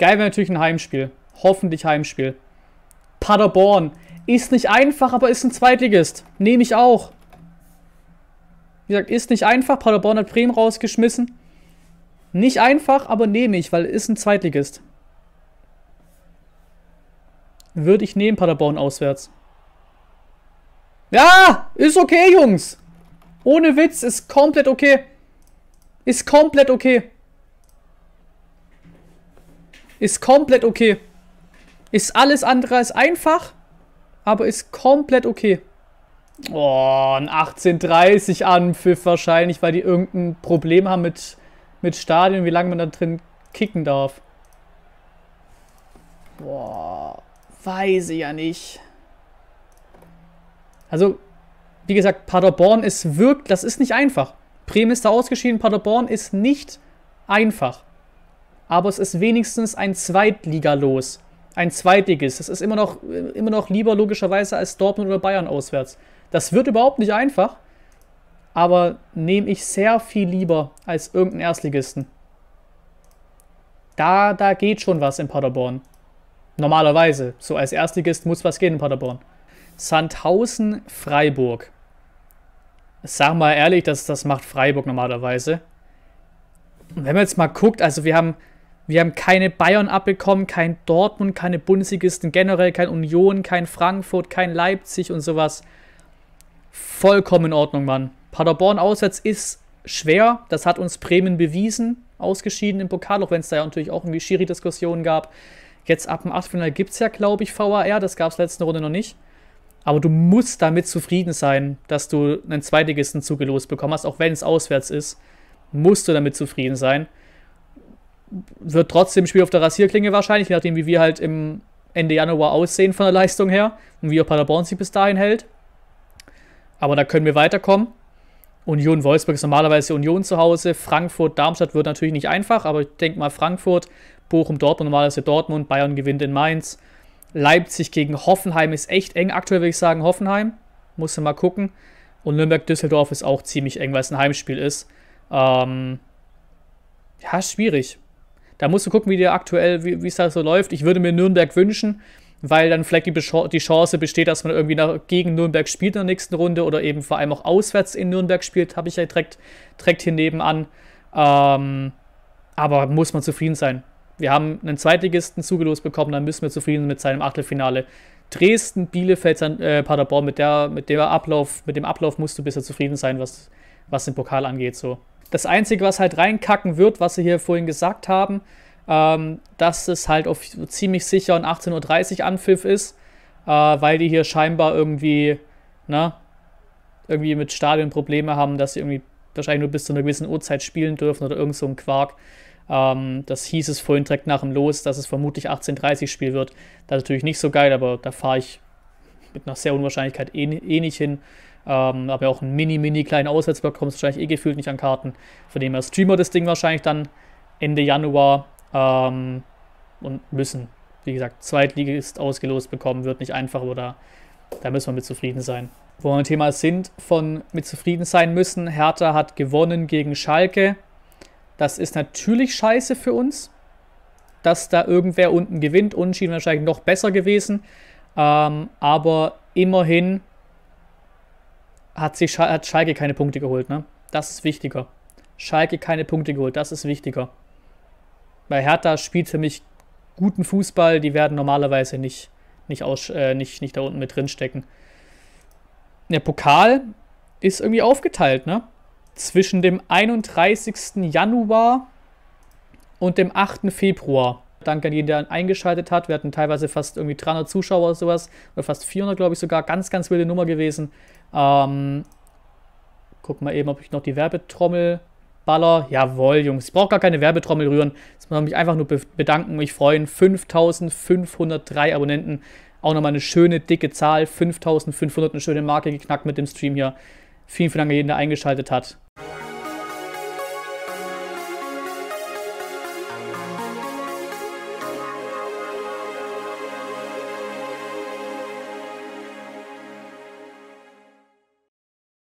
Geil wäre natürlich ein Heimspiel. Hoffentlich Heimspiel. Paderborn. Ist nicht einfach, aber ist ein Zweitligist. Nehme ich auch. Wie gesagt, ist nicht einfach. Paderborn hat Bremen rausgeschmissen. Nicht einfach, aber nehme ich, weil ist ein Zweitligist. Würde ich nehmen, Paderborn auswärts. Ja, ist okay, Jungs. Ohne Witz, ist komplett okay. Ist komplett okay. Ist komplett okay. Ist alles andere als einfach, aber ist komplett okay. Oh, ein 18.30 Anpfiff wahrscheinlich, weil die irgendein Problem haben mit, mit Stadion, wie lange man da drin kicken darf. Boah, weiß ich ja nicht. Also, wie gesagt, Paderborn ist wirklich, das ist nicht einfach. Bremen ist da ausgeschieden, Paderborn ist nicht einfach aber es ist wenigstens ein Zweitligalos. Ein Zweitligist. Das ist immer noch, immer noch lieber logischerweise als Dortmund oder Bayern auswärts. Das wird überhaupt nicht einfach, aber nehme ich sehr viel lieber als irgendeinen Erstligisten. Da, da geht schon was in Paderborn. Normalerweise. So als Erstligist muss was gehen in Paderborn. Sandhausen, Freiburg. Sag mal ehrlich, das, das macht Freiburg normalerweise. Und wenn man jetzt mal guckt, also wir haben wir haben keine Bayern abbekommen, kein Dortmund, keine Bundesligisten generell, kein Union, kein Frankfurt, kein Leipzig und sowas. Vollkommen in Ordnung, Mann. Paderborn auswärts ist schwer. Das hat uns Bremen bewiesen, ausgeschieden im Pokal, auch wenn es da ja natürlich auch irgendwie Schiri-Diskussionen gab. Jetzt ab dem Achtelfinale gibt es ja, glaube ich, VAR. Das gab es letzte Runde noch nicht. Aber du musst damit zufrieden sein, dass du einen Zweitligisten zugelost bekommen hast, auch wenn es auswärts ist. Musst du damit zufrieden sein wird trotzdem Spiel auf der Rasierklinge wahrscheinlich, je nachdem, wie wir halt im Ende Januar aussehen von der Leistung her und wie auch Paderborn sich bis dahin hält. Aber da können wir weiterkommen. Union Wolfsburg ist normalerweise Union zu Hause. Frankfurt, Darmstadt wird natürlich nicht einfach, aber ich denke mal Frankfurt, Bochum, Dortmund, normalerweise Dortmund, Bayern gewinnt in Mainz. Leipzig gegen Hoffenheim ist echt eng. Aktuell würde ich sagen Hoffenheim. Muss man mal gucken. Und Nürnberg-Düsseldorf ist auch ziemlich eng, weil es ein Heimspiel ist. Ähm ja, schwierig. Da musst du gucken, wie dir aktuell, wie es da so läuft. Ich würde mir Nürnberg wünschen, weil dann vielleicht die, die Chance besteht, dass man irgendwie nach, gegen Nürnberg spielt in der nächsten Runde oder eben vor allem auch auswärts in Nürnberg spielt, habe ich ja direkt, direkt hier nebenan. Ähm, aber muss man zufrieden sein. Wir haben einen Zweitligisten zugelost bekommen, dann müssen wir zufrieden sein mit seinem Achtelfinale. Dresden, Bielefeld, äh, Paderborn, mit, der, mit, dem Ablauf, mit dem Ablauf musst du bisher zufrieden sein, was, was den Pokal angeht. So. Das Einzige, was halt reinkacken wird, was sie hier vorhin gesagt haben, ähm, dass es halt auf ziemlich sicher ein 18.30 Uhr Anpfiff ist, äh, weil die hier scheinbar irgendwie, ne, irgendwie mit Stadion Probleme haben, dass sie irgendwie wahrscheinlich nur bis zu einer gewissen Uhrzeit spielen dürfen oder irgend so ein Quark. Ähm, das hieß es vorhin direkt nach dem Los, dass es vermutlich 18.30 Uhr Spiel wird. Das ist natürlich nicht so geil, aber da fahre ich mit einer sehr Unwahrscheinlichkeit eh, eh nicht hin. Ähm, aber auch einen mini, mini kleinen Auswärtsblock kommst wahrscheinlich eh gefühlt nicht an Karten. Von dem her streamer das Ding wahrscheinlich dann Ende Januar ähm, und müssen, wie gesagt, Zweitligist ausgelost bekommen, wird nicht einfach, aber da, da müssen wir mit zufrieden sein. Wo wir ein Thema sind, von mit zufrieden sein müssen, Hertha hat gewonnen gegen Schalke. Das ist natürlich scheiße für uns, dass da irgendwer unten gewinnt. Unentschieden wahrscheinlich noch besser gewesen. Ähm, aber immerhin hat, sich, hat Schalke keine Punkte geholt, ne? Das ist wichtiger. Schalke keine Punkte geholt, das ist wichtiger. Weil Hertha spielt für mich guten Fußball, die werden normalerweise nicht, nicht, aus, äh, nicht, nicht da unten mit drin stecken. Der Pokal ist irgendwie aufgeteilt, ne? Zwischen dem 31. Januar und dem 8. Februar. Danke an jeden, der eingeschaltet hat. Wir hatten teilweise fast irgendwie 300 Zuschauer oder sowas. Oder fast 400, glaube ich sogar. Ganz, ganz wilde Nummer gewesen. Ähm, guck mal eben, ob ich noch die Werbetrommel baller. Jawohl, Jungs. Ich brauche gar keine Werbetrommel rühren. Jetzt muss ich mich einfach nur bedanken, mich freuen. 5503 Abonnenten. Auch nochmal eine schöne, dicke Zahl. 5500, eine schöne Marke geknackt mit dem Stream hier. Vielen, vielen Dank an jeden, der eingeschaltet hat.